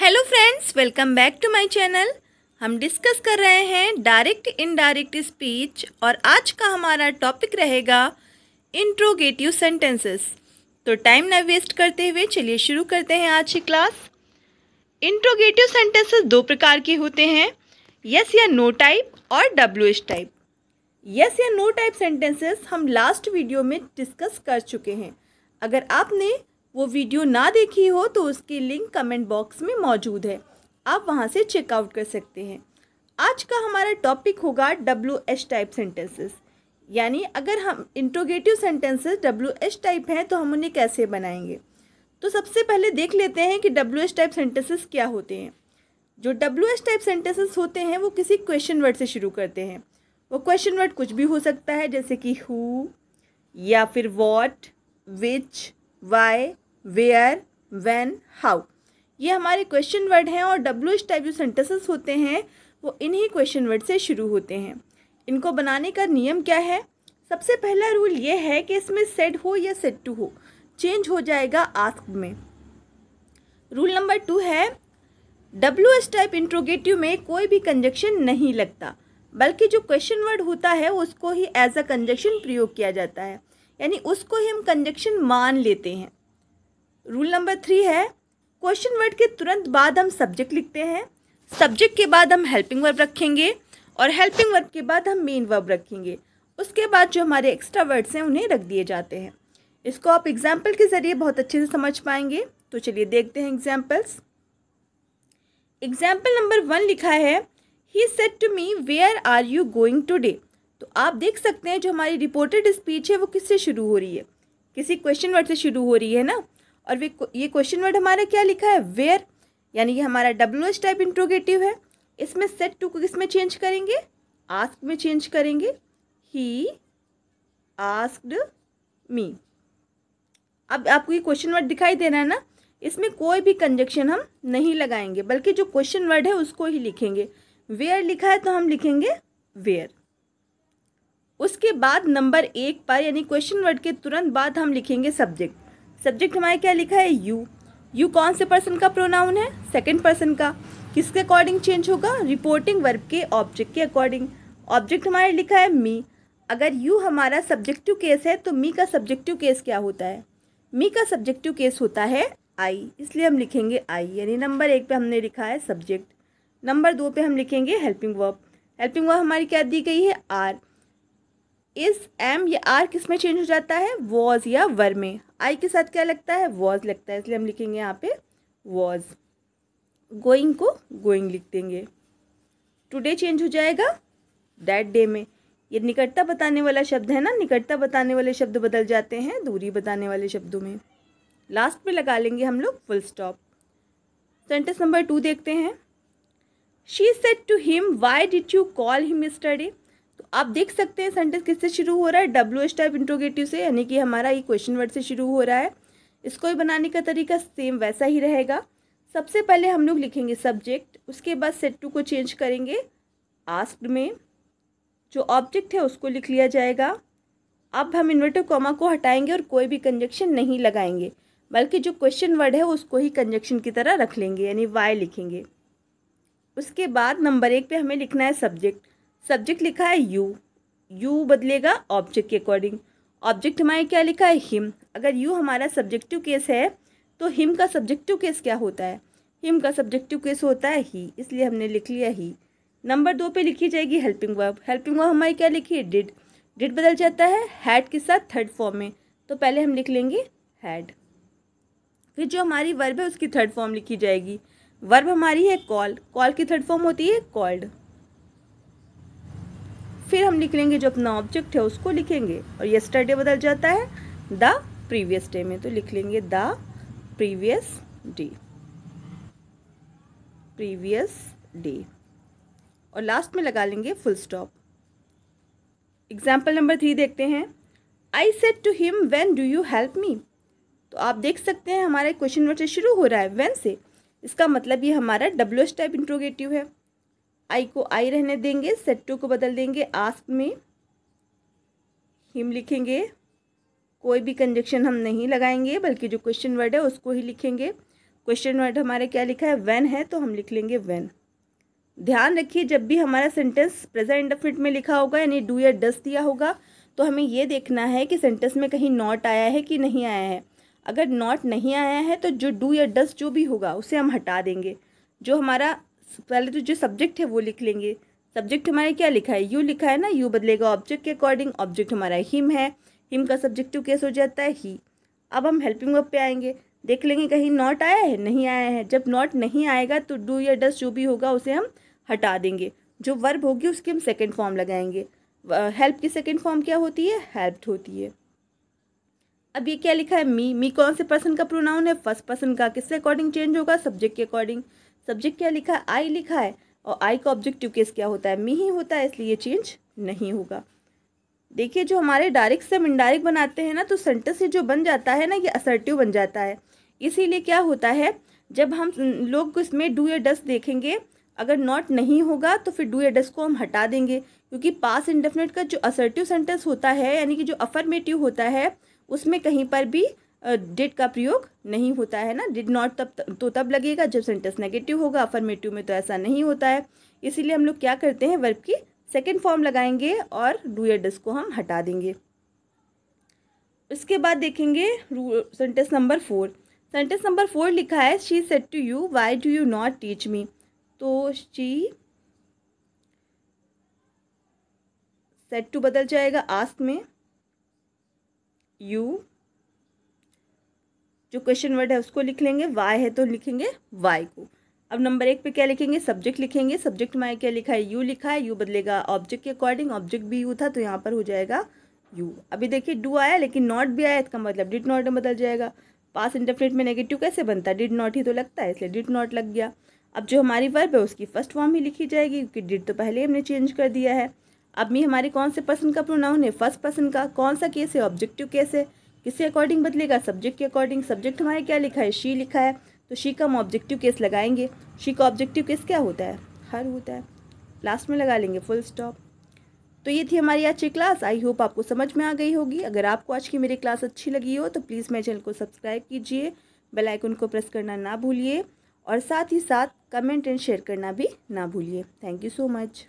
hello friends welcome back to my channel हम discuss कर रहे हैं डायरेक्ट इनडायरेक्ट स्पीच और आज का हमारा टॉपिक रहेगा इंट्रोगेटिव सेंटेंसेस तो टाइम ना वेस्ट करते हुए चलिए शुरू करते हैं आज की क्लास इंट्रोगेटिव सेंटेंसेस दो प्रकार के होते हैं यस या नो टाइप और डब्ल्यू एच टाइप यस या नो टाइप सेंटेंसेस हम लास्ट वीडियो में डिस्कस कर चुके हैं अगर आपने वो वीडियो ना देखी हो तो उसकी लिंक कमेंट बॉक्स में मौजूद है आप वहाँ से चेकआउट कर सकते हैं आज का हमारा टॉपिक होगा डब्ल्यू एच टाइप सेंटेंसेस यानी अगर हम interrogative sentences W H type हैं तो हम उन्हें कैसे बनाएंगे तो सबसे पहले देख लेते हैं कि डब्ल्यू एच टाइप सेंटेंसेस क्या होते हैं जो डब्ल्यू एच टाइप सेंटेंसेस होते हैं वो किसी क्वेश्चन वर्ड से शुरू करते हैं वो क्वेश्चन वर्ड कुछ भी हो सकता है जैसे कि हु या फिर what which why where when how ये हमारे क्वेश्चन वर्ड हैं और डब्ल्यू एच टाइप जो सेंटेंसेस होते हैं वो इन्हीं क्वेश्चन वर्ड से शुरू होते हैं इनको बनाने का नियम क्या है सबसे पहला रूल ये है कि इसमें सेड हो या सेट टू हो चेंज हो जाएगा आस्क में रूल नंबर टू है डब्ल्यू एच टाइप इंट्रोगेटिव में कोई भी कंजक्शन नहीं लगता बल्कि जो क्वेश्चन वर्ड होता है उसको ही एज अ कंजक्शन प्रयोग किया जाता है यानी उसको ही हम कंजक्शन मान लेते हैं रूल नंबर थ्री है क्वेश्चन वर्ड के तुरंत बाद हम सब्जेक्ट लिखते हैं सब्जेक्ट के बाद हम हेल्पिंग वर्ब रखेंगे और हेल्पिंग वर्ब के बाद हम मेन वर्ब रखेंगे उसके बाद जो हमारे एक्स्ट्रा वर्ड्स हैं उन्हें रख दिए जाते हैं इसको आप एग्जाम्पल के ज़रिए बहुत अच्छे से समझ पाएंगे तो चलिए देखते हैं एग्जाम्पल्स एग्जाम्पल नंबर वन लिखा है ही said to me where are you going today तो आप देख सकते हैं जो हमारी रिपोर्टेड स्पीच है वो किससे शुरू हो रही है किसी क्वेश्चन वर्ड से शुरू हो रही है ना और वे ये क्वेश्चन वर्ड हमारा क्या लिखा है वेयर यानी ये हमारा डब्ल्यू एच टाइप इंट्रोगेटिव है इसमें सेट टू को किस में चेंज करेंगे आस्क में चेंज करेंगे ही आस्क्ड मी अब आपको ये क्वेश्चन वर्ड दिखाई दे रहा है ना इसमें कोई भी कंजक्शन हम नहीं लगाएंगे बल्कि जो क्वेश्चन वर्ड है उसको ही लिखेंगे वेयर लिखा है तो हम लिखेंगे वेयर उसके बाद नंबर एक पर यानी क्वेश्चन वर्ड के तुरंत बाद हम लिखेंगे सब्जेक्ट सब्जेक्ट हमारे क्या लिखा है यू यू कौन से पर्सन का प्रोनाउन है सेकंड पर्सन का किसके अकॉर्डिंग चेंज होगा रिपोर्टिंग वर्ब के ऑब्जेक्ट के अकॉर्डिंग ऑब्जेक्ट हमारे लिखा है मी अगर यू हमारा सब्जेक्टिव केस है तो मी का सब्जेक्टिव केस क्या होता है मी का सब्जेक्टिव केस होता है आई इसलिए हम लिखेंगे आई यानी नंबर एक पे हमने लिखा है सब्जेक्ट नंबर दो पे हम लिखेंगे हेल्पिंग वर्ब हेल्पिंग वर्ब हमारी क्या दी गई है आर इस एम या आर किस में चेंज हो जाता है वॉज या वर में आई के साथ क्या लगता है वॉज लगता है इसलिए हम लिखेंगे यहाँ पे वॉज गोइंग को गोइंग लिख देंगे टुडे चेंज हो जाएगा दैट डे में ये निकटता बताने वाला शब्द है ना निकटता बताने वाले शब्द बदल जाते हैं दूरी बताने वाले शब्दों में लास्ट में लगा लेंगे हम लोग full stop sentence number two देखते हैं she said to him why did you call him study आप देख सकते हैं सेंटेंस किससे शुरू हो रहा है डब्ल्यू एच टाइप इंट्रोगेटिव से यानी कि हमारा ये क्वेश्चन वर्ड से शुरू हो रहा है इसको ही बनाने का तरीका सेम वैसा ही रहेगा सबसे पहले हम लोग लिखेंगे सब्जेक्ट उसके बाद सेट टू को चेंज करेंगे आस्क में जो ऑब्जेक्ट है उसको लिख लिया जाएगा अब हम इन्वर्टर कॉमा को हटाएंगे और कोई भी कंजक्शन नहीं लगाएंगे बल्कि जो क्वेश्चन वर्ड है उसको ही कंजक्शन की तरह रख लेंगे यानी वाई लिखेंगे उसके बाद नंबर एक पे हमें लिखना है सब्जेक्ट सब्जेक्ट लिखा है यू यू बदलेगा ऑब्जेक्ट के अकॉर्डिंग ऑब्जेक्ट हमारे क्या लिखा है हिम अगर यू हमारा सब्जेक्टिव केस है तो हिम का सब्जेक्टिव केस क्या होता है हिम का सब्जेक्टिव केस होता है ही इसलिए हमने लिख लिया ही नंबर दो पे लिखी जाएगी हेल्पिंग वर्ब हेल्पिंग वर्ब हमारी क्या लिखी है डिड डिड बदल जाता है हैड के साथ थर्ड फॉर्म में तो पहले हम लिख लेंगे हैड फिर जो हमारी वर्ब है उसकी थर्ड फॉर्म लिखी जाएगी वर्ब हमारी है कॉल कॉल की थर्ड फॉर्म होती है कॉल्ड फिर हम लिख लेंगे जो अपना ऑब्जेक्ट है उसको लिखेंगे और यस्टरडे बदल जाता है द प्रीवियस डे में तो लिख लेंगे the previous day previous day और लास्ट में लगा लेंगे full stop example number three देखते हैं I said to him when do you help me तो आप देख सकते हैं हमारे क्वेश्चन वर्ड से शुरू हो रहा है वेन से इसका मतलब ये हमारा डब्ल्यू एच टाइप इंट्रोगेटिव है आई को आई रहने देंगे सेट टू को बदल देंगे आस्क में हिम लिखेंगे कोई भी कंजक्शन हम नहीं लगाएंगे बल्कि जो क्वेश्चन वर्ड है उसको ही लिखेंगे क्वेश्चन वर्ड हमारे क्या लिखा है वैन है तो हम लिख लेंगे वैन ध्यान रखिए जब भी हमारा सेंटेंस प्रेजेंट इंडफिनिट में लिखा होगा यानी डू या डस दिया होगा तो हमें ये देखना है कि सेंटेंस में कहीं नॉट आया है कि नहीं आया है अगर नॉट नहीं आया है तो जो डू या डस जो भी होगा उसे हम हटा देंगे जो हमारा पहले तो जो सब्जेक्ट है वो लिख लेंगे सब्जेक्ट हमारा क्या लिखा है यू लिखा है ना यू बदलेगा ऑब्जेक्ट के अकॉर्डिंग ऑब्जेक्ट हमारा हिम है हिम का सब्जेक्टिव केस हो जाता है ही अब हम हेल्पिंग वर्ब पे आएंगे देख लेंगे कहीं नॉट आया है नहीं आया है जब नॉट नहीं आएगा तो डू या डस जो भी होगा उसे हम हटा देंगे जो वर्ब होगी उसकी हम सेकेंड फॉर्म लगाएंगे हेल्प की सेकेंड फॉर्म क्या होती है हेल्प्ड होती है अब ये क्या लिखा है मी मी कौन से पर्सन का प्रोनाउन है फर्स्ट पर्सन का किससे अकॉर्डिंग चेंज होगा सब्जेक्ट के अकॉर्डिंग सब्जेक्ट क्या लिखा है आई लिखा है और आई का ऑब्जेक्टिव केस क्या होता है मी ही होता है इसलिए चेंज नहीं होगा देखिए जो हमारे डायरेक्ट से हम इनडायरेक्ट बनाते हैं ना तो सेंटेंस ये जो बन जाता है ना ये असर्टिव बन जाता है इसीलिए क्या होता है जब हम लोग इसमें डू या डस देखेंगे अगर नॉट नहीं होगा तो फिर डू या डस को हम हटा देंगे क्योंकि पास इंडेफिनेट का जो असर्टिव सेंटेंस होता है यानी कि जो अफर्मेटिव होता है उसमें कहीं पर भी डिड का प्रयोग नहीं होता है ना डिड नॉट तब तो तब लगेगा जब सेंटेंस नेगेटिव होगा अफर्मेटिव में तो ऐसा नहीं होता है इसीलिए हम लोग क्या करते हैं वर्ब की सेकेंड फॉर्म लगाएंगे और डू या डस को हम हटा देंगे उसके बाद देखेंगे sentence number four sentence number four लिखा है she said to you why do you not teach me तो शी सेट टू बदल जाएगा आस्क में यू जो क्वेश्चन वर्ड है उसको लिख लेंगे वाई है तो लिखेंगे वाई को अब नंबर एक पे क्या लिखेंगे सब्जेक्ट लिखेंगे सब्जेक्ट में क्या लिखा है यू लिखा है यू बदलेगा ऑब्जेक्ट के अकॉर्डिंग ऑब्जेक्ट भी यू था तो यहाँ पर हो जाएगा यू अभी देखिए डू आया लेकिन नॉट भी आया इसका मतलब डिड नॉट में बदल जाएगा पास इंटरप्रेट में नेगेटिव कैसे बनता है डिड नॉट ही तो लगता है इसलिए डिड नॉट लग गया अब जो हमारी वर्ब है उसकी फर्स्ट फॉर्म ही लिखी जाएगी क्योंकि डिड तो पहले हमने चेंज कर दिया है अब भी हमारे कौन से पर्सन का प्रोनाउन है फर्स्ट पर्सन का कौन सा केस है ऑब्जेक्टिव केस है किसके अकॉर्डिंग बदलेगा सब्जेक्ट के अकॉर्डिंग सब्जेक्ट हमारे क्या लिखा है शी लिखा है तो शी का हम ऑब्जेक्टिव केस लगाएंगे शी का ऑब्जेक्टिव केस क्या होता है हर होता है लास्ट में लगा लेंगे फुल स्टॉप तो ये थी हमारी आज की क्लास आई होप आपको समझ में आ गई होगी अगर आपको आज की मेरी क्लास अच्छी लगी हो तो प्लीज़ मेरे चैनल को सब्सक्राइब कीजिए बेल आइकन को प्रेस करना ना भूलिए और साथ ही साथ कमेंट एंड शेयर करना भी ना भूलिए थैंक यू सो मच